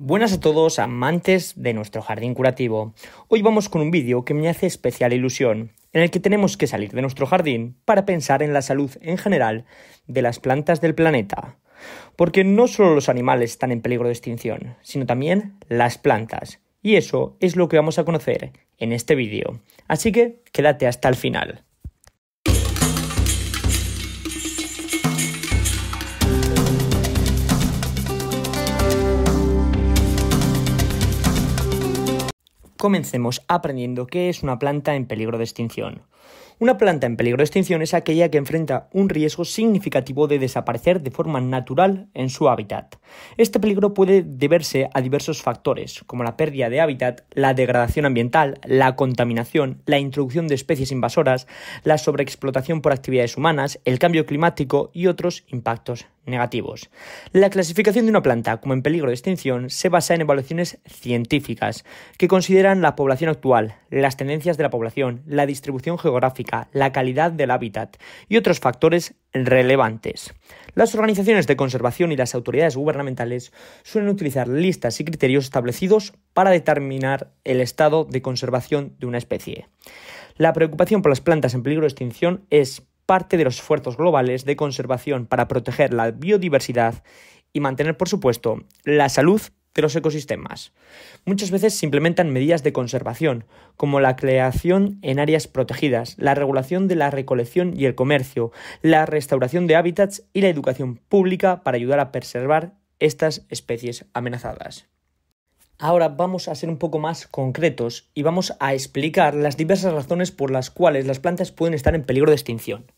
Buenas a todos amantes de nuestro jardín curativo. Hoy vamos con un vídeo que me hace especial ilusión, en el que tenemos que salir de nuestro jardín para pensar en la salud en general de las plantas del planeta. Porque no solo los animales están en peligro de extinción, sino también las plantas. Y eso es lo que vamos a conocer en este vídeo. Así que quédate hasta el final. comencemos aprendiendo qué es una planta en peligro de extinción. Una planta en peligro de extinción es aquella que enfrenta un riesgo significativo de desaparecer de forma natural en su hábitat. Este peligro puede deberse a diversos factores, como la pérdida de hábitat, la degradación ambiental, la contaminación, la introducción de especies invasoras, la sobreexplotación por actividades humanas, el cambio climático y otros impactos negativos. La clasificación de una planta como en peligro de extinción se basa en evaluaciones científicas que consideran la población actual, las tendencias de la población, la distribución geográfica, la calidad del hábitat y otros factores relevantes. Las organizaciones de conservación y las autoridades gubernamentales suelen utilizar listas y criterios establecidos para determinar el estado de conservación de una especie. La preocupación por las plantas en peligro de extinción es parte de los esfuerzos globales de conservación para proteger la biodiversidad y mantener, por supuesto, la salud de los ecosistemas. Muchas veces se implementan medidas de conservación, como la creación en áreas protegidas, la regulación de la recolección y el comercio, la restauración de hábitats y la educación pública para ayudar a preservar estas especies amenazadas. Ahora vamos a ser un poco más concretos y vamos a explicar las diversas razones por las cuales las plantas pueden estar en peligro de extinción.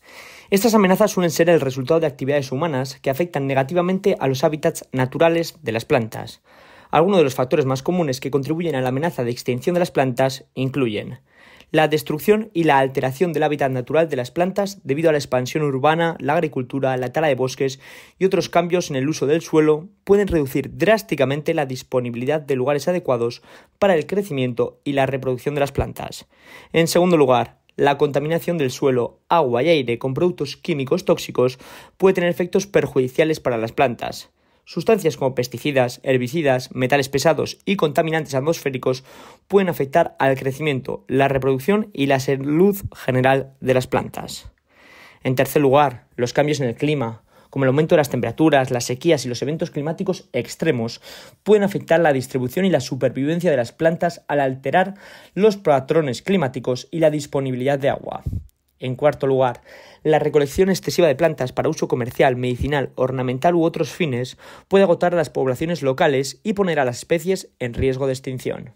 Estas amenazas suelen ser el resultado de actividades humanas que afectan negativamente a los hábitats naturales de las plantas. Algunos de los factores más comunes que contribuyen a la amenaza de extinción de las plantas incluyen la destrucción y la alteración del hábitat natural de las plantas debido a la expansión urbana, la agricultura, la tala de bosques y otros cambios en el uso del suelo pueden reducir drásticamente la disponibilidad de lugares adecuados para el crecimiento y la reproducción de las plantas. En segundo lugar, la contaminación del suelo, agua y aire con productos químicos tóxicos puede tener efectos perjudiciales para las plantas. Sustancias como pesticidas, herbicidas, metales pesados y contaminantes atmosféricos pueden afectar al crecimiento, la reproducción y la salud general de las plantas. En tercer lugar, los cambios en el clima, como el aumento de las temperaturas, las sequías y los eventos climáticos extremos, pueden afectar la distribución y la supervivencia de las plantas al alterar los patrones climáticos y la disponibilidad de agua. En cuarto lugar, la recolección excesiva de plantas para uso comercial, medicinal, ornamental u otros fines puede agotar a las poblaciones locales y poner a las especies en riesgo de extinción.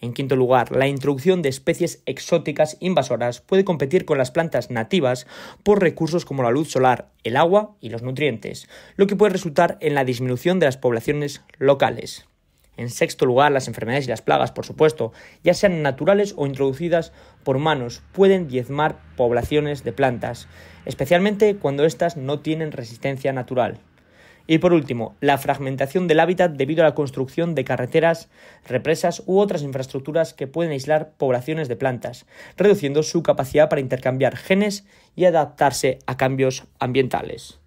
En quinto lugar, la introducción de especies exóticas invasoras puede competir con las plantas nativas por recursos como la luz solar, el agua y los nutrientes, lo que puede resultar en la disminución de las poblaciones locales. En sexto lugar, las enfermedades y las plagas, por supuesto, ya sean naturales o introducidas por manos, pueden diezmar poblaciones de plantas, especialmente cuando éstas no tienen resistencia natural. Y por último, la fragmentación del hábitat debido a la construcción de carreteras, represas u otras infraestructuras que pueden aislar poblaciones de plantas, reduciendo su capacidad para intercambiar genes y adaptarse a cambios ambientales.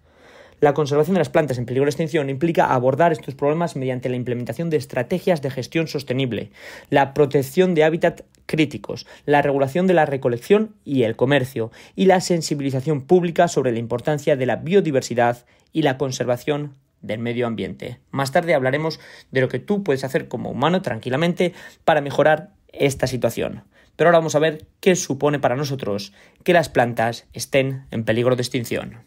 La conservación de las plantas en peligro de extinción implica abordar estos problemas mediante la implementación de estrategias de gestión sostenible, la protección de hábitats críticos, la regulación de la recolección y el comercio, y la sensibilización pública sobre la importancia de la biodiversidad y la conservación del medio ambiente. Más tarde hablaremos de lo que tú puedes hacer como humano tranquilamente para mejorar esta situación. Pero ahora vamos a ver qué supone para nosotros que las plantas estén en peligro de extinción.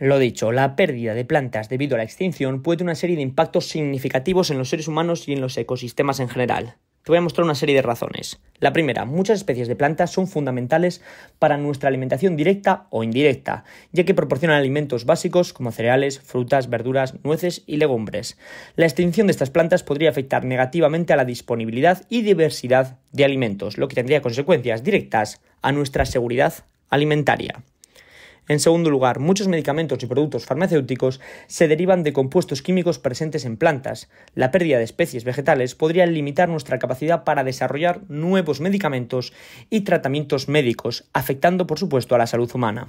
Lo dicho, la pérdida de plantas debido a la extinción puede tener una serie de impactos significativos en los seres humanos y en los ecosistemas en general. Te voy a mostrar una serie de razones. La primera, muchas especies de plantas son fundamentales para nuestra alimentación directa o indirecta, ya que proporcionan alimentos básicos como cereales, frutas, verduras, nueces y legumbres. La extinción de estas plantas podría afectar negativamente a la disponibilidad y diversidad de alimentos, lo que tendría consecuencias directas a nuestra seguridad alimentaria. En segundo lugar, muchos medicamentos y productos farmacéuticos se derivan de compuestos químicos presentes en plantas. La pérdida de especies vegetales podría limitar nuestra capacidad para desarrollar nuevos medicamentos y tratamientos médicos, afectando por supuesto a la salud humana.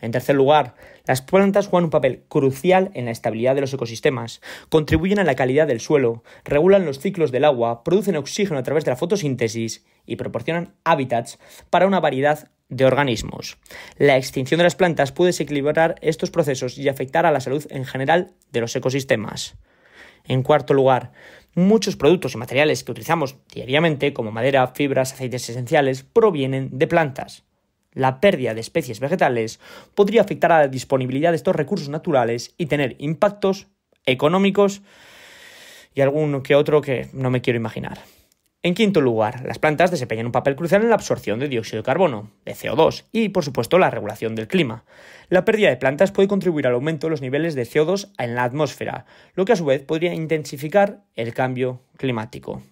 En tercer lugar, las plantas juegan un papel crucial en la estabilidad de los ecosistemas, contribuyen a la calidad del suelo, regulan los ciclos del agua, producen oxígeno a través de la fotosíntesis y proporcionan hábitats para una variedad de organismos. La extinción de las plantas puede desequilibrar estos procesos y afectar a la salud en general de los ecosistemas. En cuarto lugar, muchos productos y materiales que utilizamos diariamente, como madera, fibras, aceites esenciales, provienen de plantas. La pérdida de especies vegetales podría afectar a la disponibilidad de estos recursos naturales y tener impactos económicos y algún que otro que no me quiero imaginar. En quinto lugar, las plantas desempeñan un papel crucial en la absorción de dióxido de carbono, de CO2 y, por supuesto, la regulación del clima. La pérdida de plantas puede contribuir al aumento de los niveles de CO2 en la atmósfera, lo que a su vez podría intensificar el cambio climático.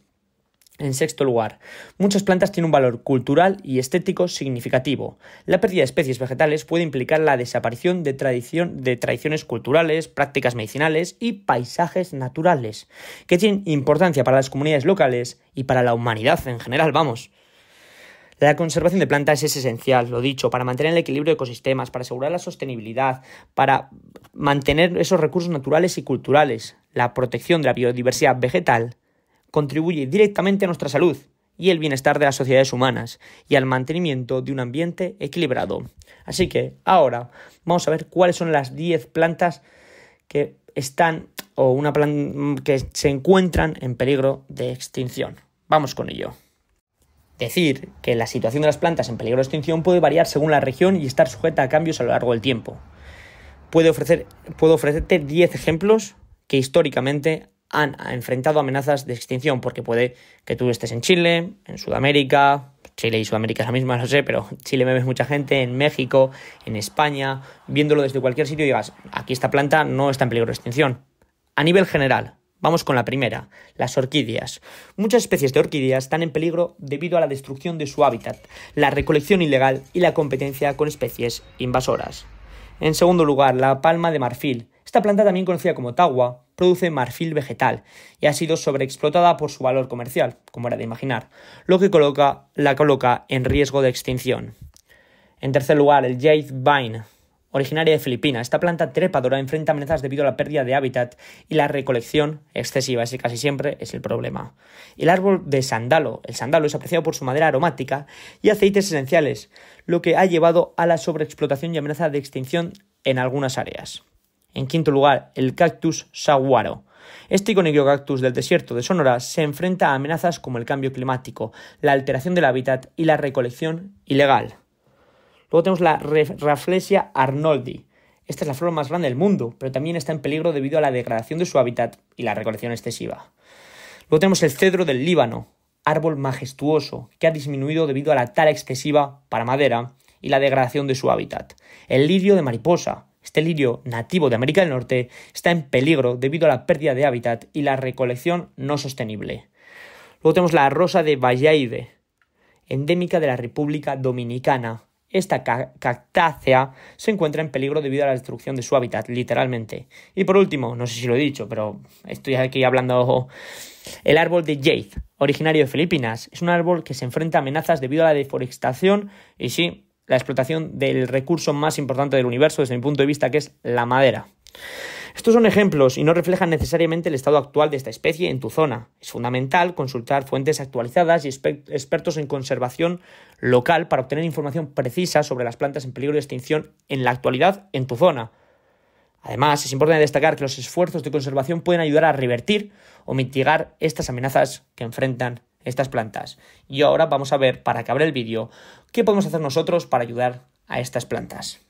En sexto lugar, muchas plantas tienen un valor cultural y estético significativo. La pérdida de especies vegetales puede implicar la desaparición de, tradición, de tradiciones culturales, prácticas medicinales y paisajes naturales, que tienen importancia para las comunidades locales y para la humanidad en general, vamos. La conservación de plantas es esencial, lo dicho, para mantener el equilibrio de ecosistemas, para asegurar la sostenibilidad, para mantener esos recursos naturales y culturales, la protección de la biodiversidad vegetal contribuye directamente a nuestra salud y el bienestar de las sociedades humanas y al mantenimiento de un ambiente equilibrado. Así que ahora vamos a ver cuáles son las 10 plantas que están o una planta que se encuentran en peligro de extinción. Vamos con ello. Decir que la situación de las plantas en peligro de extinción puede variar según la región y estar sujeta a cambios a lo largo del tiempo. Puedo, ofrecer, puedo ofrecerte 10 ejemplos que históricamente han enfrentado amenazas de extinción, porque puede que tú estés en Chile, en Sudamérica, Chile y Sudamérica es la misma, no sé, pero Chile me ves mucha gente, en México, en España, viéndolo desde cualquier sitio y digas, aquí esta planta no está en peligro de extinción. A nivel general, Vamos con la primera, las orquídeas. Muchas especies de orquídeas están en peligro debido a la destrucción de su hábitat, la recolección ilegal y la competencia con especies invasoras. En segundo lugar, la palma de marfil. Esta planta también conocida como tagua produce marfil vegetal y ha sido sobreexplotada por su valor comercial, como era de imaginar, lo que coloca, la coloca en riesgo de extinción. En tercer lugar, el jade vine, originaria de Filipinas. Esta planta trepadora enfrenta amenazas debido a la pérdida de hábitat y la recolección excesiva. Ese casi siempre es el problema. El árbol de sandalo. El sandalo es apreciado por su madera aromática y aceites esenciales, lo que ha llevado a la sobreexplotación y amenaza de extinción en algunas áreas. En quinto lugar, el cactus saguaro. Este icónico cactus del desierto de Sonora se enfrenta a amenazas como el cambio climático, la alteración del hábitat y la recolección ilegal. Luego tenemos la Rafflesia arnoldi. Esta es la flor más grande del mundo, pero también está en peligro debido a la degradación de su hábitat y la recolección excesiva. Luego tenemos el cedro del Líbano, árbol majestuoso, que ha disminuido debido a la tala excesiva para madera y la degradación de su hábitat. El lirio de mariposa, este lirio nativo de América del Norte está en peligro debido a la pérdida de hábitat y la recolección no sostenible. Luego tenemos la rosa de Vallaide, endémica de la República Dominicana. Esta cactácea se encuentra en peligro debido a la destrucción de su hábitat, literalmente. Y por último, no sé si lo he dicho, pero estoy aquí hablando. El árbol de jade, originario de Filipinas, es un árbol que se enfrenta a amenazas debido a la deforestación y sí, la explotación del recurso más importante del universo desde mi punto de vista, que es la madera. Estos son ejemplos y no reflejan necesariamente el estado actual de esta especie en tu zona. Es fundamental consultar fuentes actualizadas y expertos en conservación local para obtener información precisa sobre las plantas en peligro de extinción en la actualidad en tu zona. Además, es importante destacar que los esfuerzos de conservación pueden ayudar a revertir o mitigar estas amenazas que enfrentan estas plantas. Y ahora vamos a ver, para acabar el vídeo, ¿Qué podemos hacer nosotros para ayudar a estas plantas?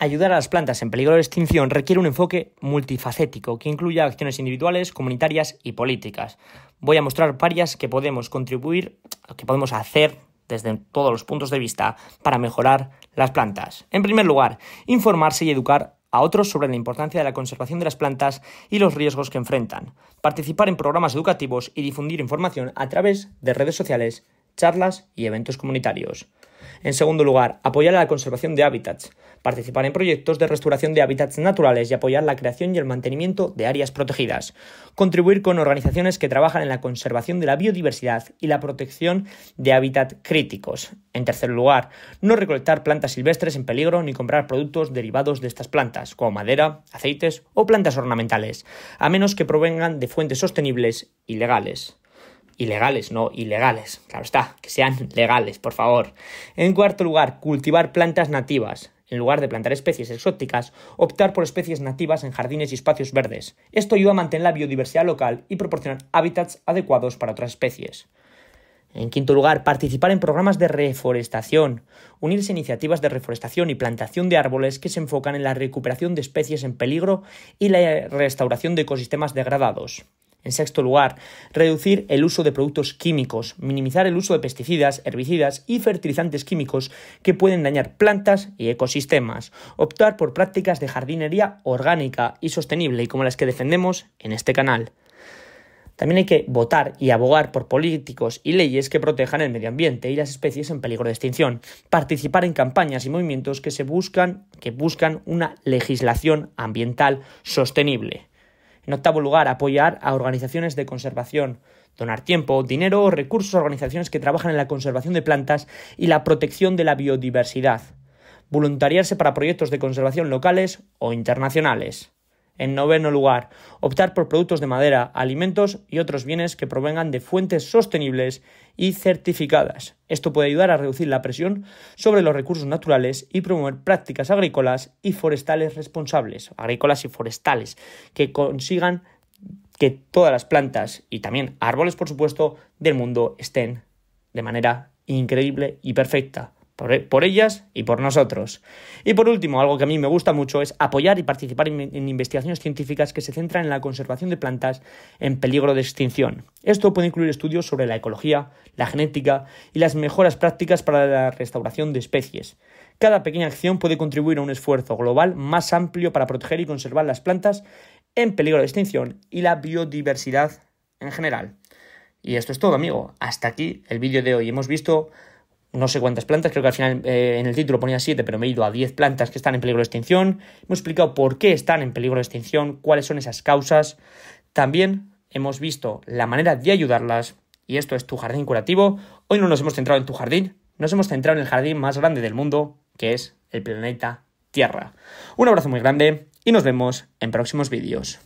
Ayudar a las plantas en peligro de extinción requiere un enfoque multifacético que incluya acciones individuales, comunitarias y políticas. Voy a mostrar varias que podemos contribuir, que podemos hacer desde todos los puntos de vista para mejorar las plantas. En primer lugar, informarse y educar a otros sobre la importancia de la conservación de las plantas y los riesgos que enfrentan. Participar en programas educativos y difundir información a través de redes sociales charlas y eventos comunitarios. En segundo lugar, apoyar la conservación de hábitats, participar en proyectos de restauración de hábitats naturales y apoyar la creación y el mantenimiento de áreas protegidas, contribuir con organizaciones que trabajan en la conservación de la biodiversidad y la protección de hábitats críticos. En tercer lugar, no recolectar plantas silvestres en peligro ni comprar productos derivados de estas plantas, como madera, aceites o plantas ornamentales, a menos que provengan de fuentes sostenibles y legales ilegales, no ilegales, claro está, que sean legales, por favor. En cuarto lugar, cultivar plantas nativas. En lugar de plantar especies exóticas, optar por especies nativas en jardines y espacios verdes. Esto ayuda a mantener la biodiversidad local y proporcionar hábitats adecuados para otras especies. En quinto lugar, participar en programas de reforestación, unirse a iniciativas de reforestación y plantación de árboles que se enfocan en la recuperación de especies en peligro y la restauración de ecosistemas degradados. En sexto lugar, reducir el uso de productos químicos, minimizar el uso de pesticidas, herbicidas y fertilizantes químicos que pueden dañar plantas y ecosistemas, optar por prácticas de jardinería orgánica y sostenible como las que defendemos en este canal. También hay que votar y abogar por políticos y leyes que protejan el medio ambiente y las especies en peligro de extinción, participar en campañas y movimientos que se buscan que buscan una legislación ambiental sostenible. En octavo lugar, apoyar a organizaciones de conservación. Donar tiempo, dinero o recursos a organizaciones que trabajan en la conservación de plantas y la protección de la biodiversidad. Voluntariarse para proyectos de conservación locales o internacionales. En noveno lugar, optar por productos de madera, alimentos y otros bienes que provengan de fuentes sostenibles y certificadas. Esto puede ayudar a reducir la presión sobre los recursos naturales y promover prácticas agrícolas y forestales responsables, agrícolas y forestales, que consigan que todas las plantas y también árboles, por supuesto, del mundo estén de manera increíble y perfecta. E-, por, ellas y por nosotros. Y por último, algo que a mí me gusta mucho es apoyar y participar en, en, investigaciones científicas que se centran en la conservación de plantas en peligro de extinción. Esto puede incluir estudios sobre la ecología, la genética y las mejoras prácticas para la restauración de especies. Cada pequeña acción puede contribuir a un esfuerzo global más amplio para proteger y conservar las plantas en peligro de extinción y la biodiversidad en general. Y esto es todo, amigo. Hasta aquí el vídeo de hoy. Hemos visto no sé cuántas plantas, creo que al final eh, en el título ponía 7, pero me he ido a 10 plantas que están en peligro de extinción. Hemos explicado por qué están en peligro de extinción, cuáles son esas causas. También hemos visto la manera de ayudarlas, y esto es tu jardín curativo. Hoy no nos hemos centrado en tu jardín, nos hemos centrado en el jardín más grande del mundo, que es el planeta Tierra. Un abrazo muy grande y nos vemos en próximos vídeos.